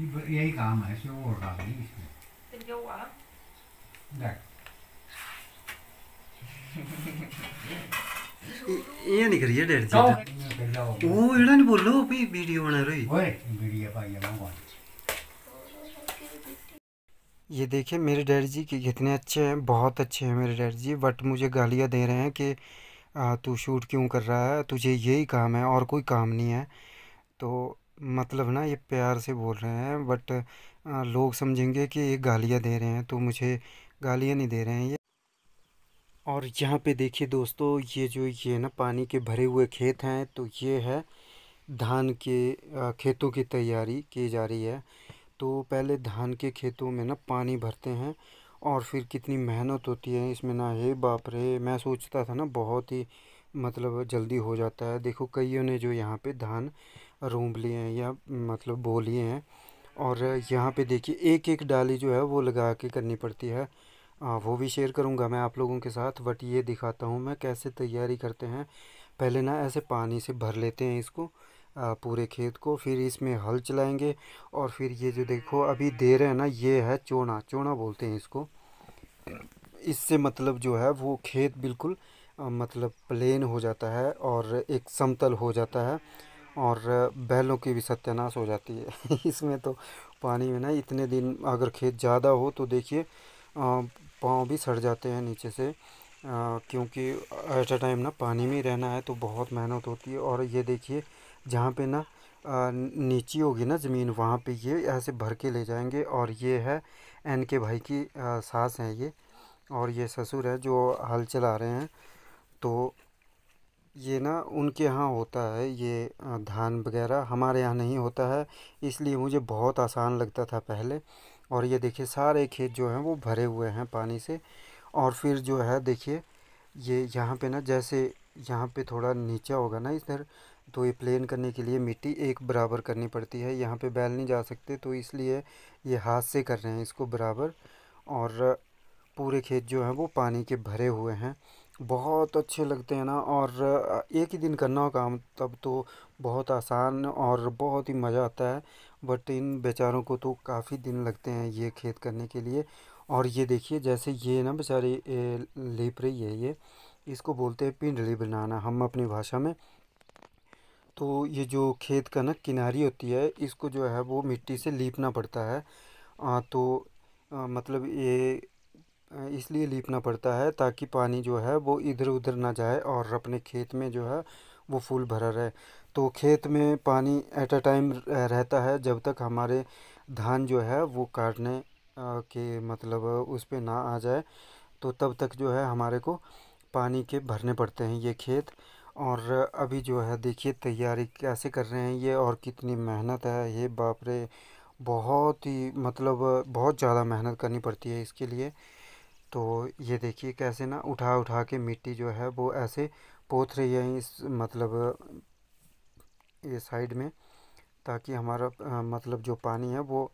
यही काम है इसमें और काम नहीं इसमें हुआ ये नहीं ये देखिए मेरे डैड जी कि कितने अच्छे हैं बहुत अच्छे हैं मेरे डैड जी बट मुझे गालियाँ दे रहे हैं कि तू शूट क्यों कर रहा है तुझे यही काम है और कोई काम नहीं है तो मतलब ना ये प्यार से बोल रहे हैं बट लोग समझेंगे कि ये गालियाँ दे रहे हैं तो मुझे गालियाँ नहीं दे रहे हैं ये और यहाँ पे देखिए दोस्तों ये जो ये ना पानी के भरे हुए खेत हैं तो ये है धान के खेतों की तैयारी की जा रही है तो पहले धान के खेतों में ना पानी भरते हैं और फिर कितनी मेहनत होती है इसमें ना हे बाप रे मैं सोचता था ना बहुत ही मतलब जल्दी हो जाता है देखो कईयों ने जो यहाँ पे धान लिए हैं या मतलब बोलिए हैं और यहाँ पे देखिए एक एक डाली जो है वो लगा के करनी पड़ती है आ, वो भी शेयर करूँगा मैं आप लोगों के साथ बट ये दिखाता हूँ मैं कैसे तैयारी करते हैं पहले ना ऐसे पानी से भर लेते हैं इसको आ, पूरे खेत को फिर इसमें हल चलाएंगे और फिर ये जो देखो अभी दे रहे हैं ना ये है चोना चोना बोलते हैं इसको इससे मतलब जो है वो खेत बिल्कुल आ, मतलब प्लेन हो जाता है और एक समतल हो जाता है और बैलों की भी सत्यानाश हो जाती है इसमें तो पानी में ना इतने दिन अगर खेत ज़्यादा हो तो देखिए पाँव भी सड़ जाते हैं नीचे से क्योंकि एट अ टाइम ना पानी में रहना है तो बहुत मेहनत होती है और ये देखिए जहाँ पे ना नीची होगी ना ज़मीन वहाँ पे ये ऐसे भर के ले जाएंगे और ये है एन के भाई की सास हैं ये और ये ससुर है जो हल चला रहे हैं तो ये ना उनके यहाँ होता है ये धान वगैरह हमारे यहाँ नहीं होता है इसलिए मुझे बहुत आसान लगता था पहले और ये देखिए सारे खेत जो हैं वो भरे हुए हैं पानी से और फिर जो है देखिए ये यहाँ पे ना जैसे यहाँ पे थोड़ा नीचा होगा ना इधर तो ये प्लेन करने के लिए मिट्टी एक बराबर करनी पड़ती है यहाँ पे बैल नहीं जा सकते तो इसलिए ये हाथ से कर रहे हैं इसको बराबर और पूरे खेत जो हैं वो पानी के भरे हुए हैं बहुत अच्छे लगते हैं ना और एक ही दिन करना हो काम तब तो बहुत आसान और बहुत ही मज़ा आता है बट इन बेचारों को तो काफ़ी दिन लगते हैं ये खेत करने के लिए और ये देखिए जैसे ये ना बेचारे लेप रही है ये इसको बोलते हैं पिंडली बनाना हम अपनी भाषा में तो ये जो खेत का ना किनारी होती है इसको जो है वो मिट्टी से लीपना पड़ता है आ, तो आ, मतलब ये इसलिए लीपना पड़ता है ताकि पानी जो है वो इधर उधर ना जाए और अपने खेत में जो है वो फूल भरा रहे तो खेत में पानी एट अ टाइम रहता है जब तक हमारे धान जो है वो काटने के मतलब उस पर ना आ जाए तो तब तक जो है हमारे को पानी के भरने पड़ते हैं ये खेत और अभी जो है देखिए तैयारी कैसे कर रहे हैं ये और कितनी मेहनत है ये बाप रे बहुत ही मतलब बहुत ज़्यादा मेहनत करनी पड़ती है इसके लिए तो ये देखिए कैसे ना उठा उठा के मिट्टी जो है वो ऐसे पोथ रही है इस मतलब ये साइड में ताकि हमारा मतलब जो पानी है वो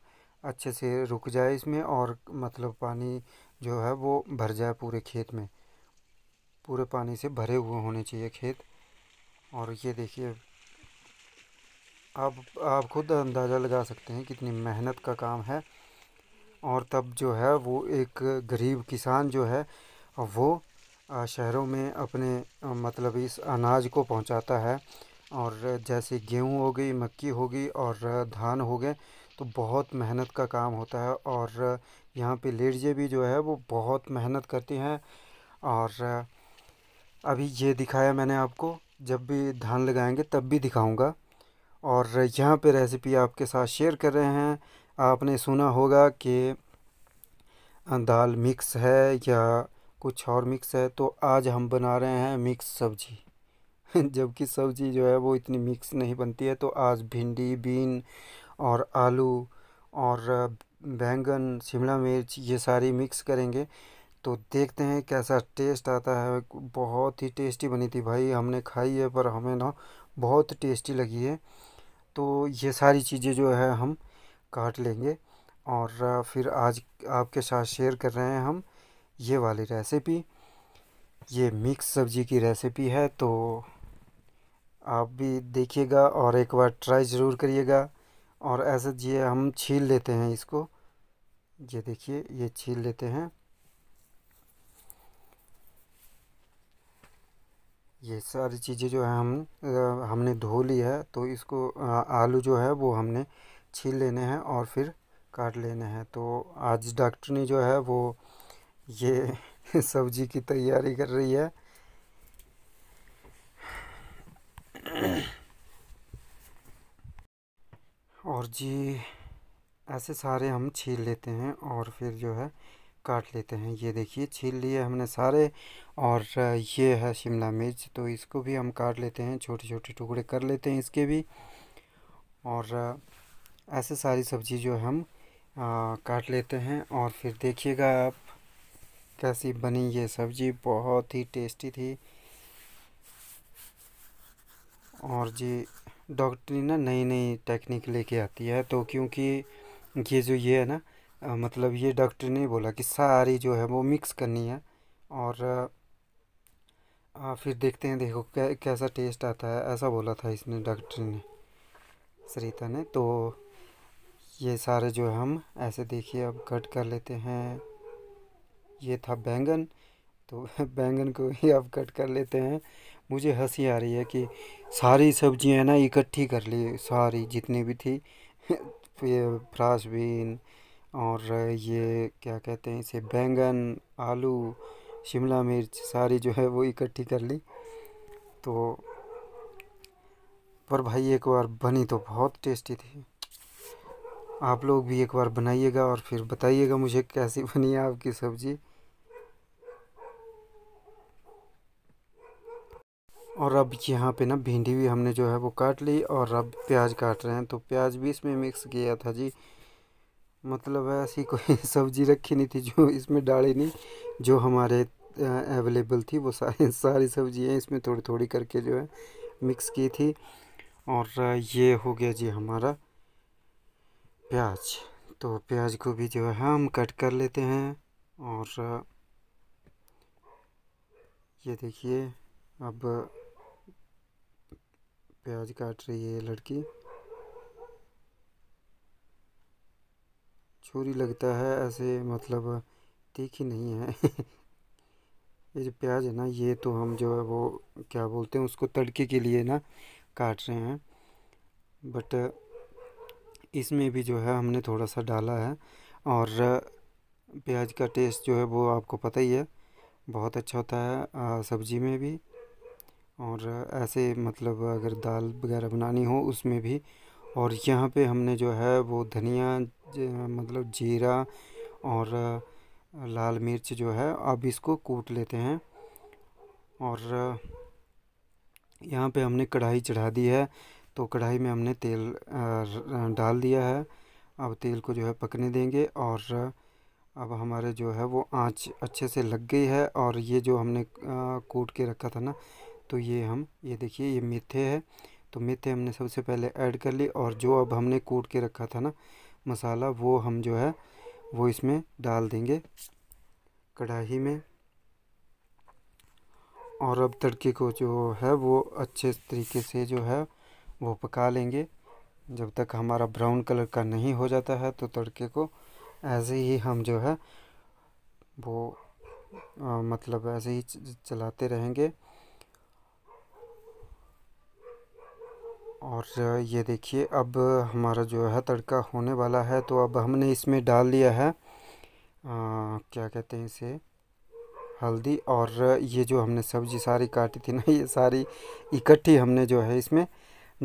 अच्छे से रुक जाए इसमें और मतलब पानी जो है वो भर जाए पूरे खेत में पूरे पानी से भरे हुए होने चाहिए खेत और ये देखिए आप आप खुद अंदाज़ा लगा सकते हैं कितनी मेहनत का काम है और तब जो है वो एक गरीब किसान जो है वो शहरों में अपने मतलब इस अनाज को पहुंचाता है और जैसे गेहूं हो गई मक्की हो गई और धान हो गए तो बहुत मेहनत का काम होता है और यहाँ पे लेडीजे भी जो है वो बहुत मेहनत करती हैं और अभी ये दिखाया मैंने आपको जब भी धान लगाएंगे तब भी दिखाऊंगा और यहाँ पे रेसिपी आपके साथ शेयर कर रहे हैं आपने सुना होगा कि दाल मिक्स है या कुछ और मिक्स है तो आज हम बना रहे हैं मिक्स सब्जी जबकि सब्जी जो है वो इतनी मिक्स नहीं बनती है तो आज भिंडी बीन और आलू और बैंगन शिमला मिर्च ये सारी मिक्स करेंगे तो देखते हैं कैसा टेस्ट आता है बहुत ही टेस्टी बनी थी भाई हमने खाई है पर हमें ना बहुत टेस्टी लगी है तो ये सारी चीज़ें जो है हम काट लेंगे और फिर आज आपके साथ शेयर कर रहे हैं हम ये वाली रेसिपी ये मिक्स सब्ज़ी की रेसिपी है तो आप भी देखिएगा और एक बार ट्राई ज़रूर करिएगा और ऐसे ये हम छील लेते हैं इसको ये देखिए ये छील लेते हैं ये सारी चीज़ें जो है हम हमने धो ली है तो इसको आलू जो है वो हमने छील लेने हैं और फिर काट लेने हैं तो आज डॉक्टरनी जो है वो ये सब्जी की तैयारी कर रही है और जी ऐसे सारे हम छील लेते हैं और फिर जो है काट लेते हैं ये देखिए छील लिए हमने सारे और ये है शिमला मिर्च तो इसको भी हम काट लेते हैं छोटे छोटे टुकड़े कर लेते हैं इसके भी और ऐसे सारी सब्ज़ी जो हम आ, काट लेते हैं और फिर देखिएगा आप कैसी बनी ये सब्ज़ी बहुत ही टेस्टी थी और जी डॉक्टरी ना नई नई टेक्निक लेके आती है तो क्योंकि ये जो ये है ना आ, मतलब ये डॉक्टर ने बोला कि सारी जो है वो मिक्स करनी है और आ, फिर देखते हैं देखो कै, कैसा टेस्ट आता है ऐसा बोला था इसने डॉक्टर ने सरिता ने तो ये सारे जो हम ऐसे देखिए अब कट कर लेते हैं ये था बैंगन तो बैंगन को ही अब कट कर लेते हैं मुझे हंसी आ रही है कि सारी सब्जियां ना इकट्ठी कर ली सारी जितनी भी थी ये फ्रास बीन और ये क्या कहते हैं इसे बैंगन आलू शिमला मिर्च सारी जो है वो इकट्ठी कर ली तो पर भाई एक बार बनी तो बहुत टेस्टी थी आप लोग भी एक बार बनाइएगा और फिर बताइएगा मुझे कैसी बनी है आपकी सब्ज़ी और अब यहाँ पे ना भिंडी भी हमने जो है वो काट ली और अब प्याज काट रहे हैं तो प्याज भी इसमें मिक्स किया था जी मतलब ऐसी कोई सब्ज़ी रखी नहीं थी जो इसमें डाली नहीं जो हमारे अवेलेबल थी वो सारी सारी सब्जियाँ इसमें थोड़ी थोड़ी करके जो है मिक्स की थी और ये हो गया जी हमारा प्याज तो प्याज को भी जो है हम कट कर लेते हैं और ये देखिए अब प्याज काट रही है लड़की छुरी लगता है ऐसे मतलब तीखी नहीं है ये जो प्याज है ना ये तो हम जो है वो क्या बोलते हैं उसको तड़के के लिए ना काट रहे हैं बट इसमें भी जो है हमने थोड़ा सा डाला है और प्याज का टेस्ट जो है वो आपको पता ही है बहुत अच्छा होता है सब्ज़ी में भी और ऐसे मतलब अगर दाल वगैरह बनानी हो उसमें भी और यहाँ पे हमने जो है वो धनिया मतलब जीरा और लाल मिर्च जो है अब इसको कूट लेते हैं और यहाँ पे हमने कढ़ाई चढ़ा दी है तो कढ़ाई में हमने तेल डाल दिया है अब तेल को जो है पकने देंगे और अब हमारे जो है वो आंच अच्छे से लग गई है और ये जो हमने कूट के रखा था ना तो ये हम ये देखिए ये मेथे है तो मेथे हमने सबसे पहले ऐड कर ली और जो अब हमने कूट के रखा था ना मसाला वो हम जो है वो इसमें डाल देंगे कढ़ाई में और अब तड़के को जो है वो अच्छे तरीके से जो है वो पका लेंगे जब तक हमारा ब्राउन कलर का नहीं हो जाता है तो तड़के को ऐसे ही हम जो है वो आ, मतलब ऐसे ही चलाते रहेंगे और ये देखिए अब हमारा जो है तड़का होने वाला है तो अब हमने इसमें डाल लिया है आ, क्या कहते हैं इसे हल्दी और ये जो हमने सब्जी सारी काटी थी ना ये सारी इकट्ठी हमने जो है इसमें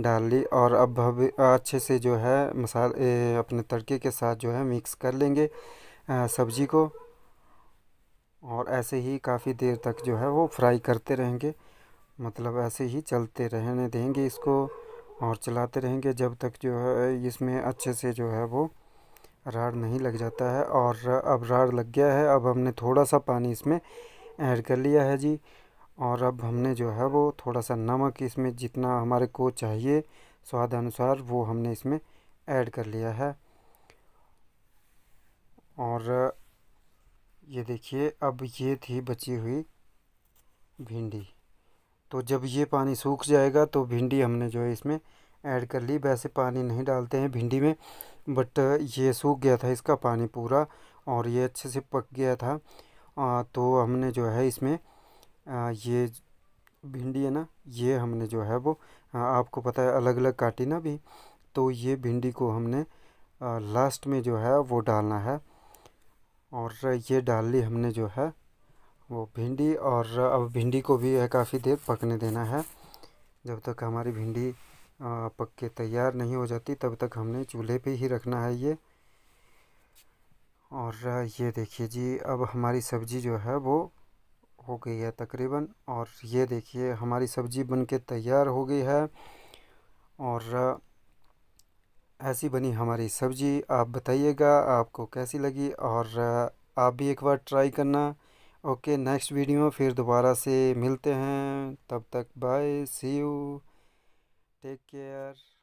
डाल ली और अब हम अच्छे से जो है मसाले अपने तड़के के साथ जो है मिक्स कर लेंगे सब्ज़ी को और ऐसे ही काफ़ी देर तक जो है वो फ्राई करते रहेंगे मतलब ऐसे ही चलते रहने देंगे इसको और चलाते रहेंगे जब तक जो है इसमें अच्छे से जो है वो राड़ नहीं लग जाता है और अब राड़ लग गया है अब हमने थोड़ा सा पानी इसमें ऐड कर लिया है जी और अब हमने जो है वो थोड़ा सा नमक इसमें जितना हमारे को चाहिए स्वाद अनुसार वो हमने इसमें ऐड कर लिया है और ये देखिए अब ये थी बची हुई भिंडी तो जब ये पानी सूख जाएगा तो भिंडी हमने जो है इसमें ऐड कर ली वैसे पानी नहीं डालते हैं भिंडी में बट ये सूख गया था इसका पानी पूरा और ये अच्छे से पक गया था आ, तो हमने जो है इसमें ये भिंडी है ना ये हमने जो है वो आपको पता है अलग अलग काटी ना भी तो ये भिंडी को हमने लास्ट में जो है वो डालना है और ये डाल ली हमने जो है वो भिंडी और अब भिंडी को भी है काफ़ी देर पकने देना है जब तक हमारी भिंडी पक के तैयार नहीं हो जाती तब तक हमने चूल्हे पे ही रखना है ये और ये देखिए जी अब हमारी सब्ज़ी जो है वो हो गई है तकरीबन और ये देखिए हमारी सब्ज़ी बन के तैयार हो गई है और ऐसी बनी हमारी सब्ज़ी आप बताइएगा आपको कैसी लगी और आप भी एक बार ट्राई करना ओके नेक्स्ट वीडियो में फिर दोबारा से मिलते हैं तब तक bye see you take care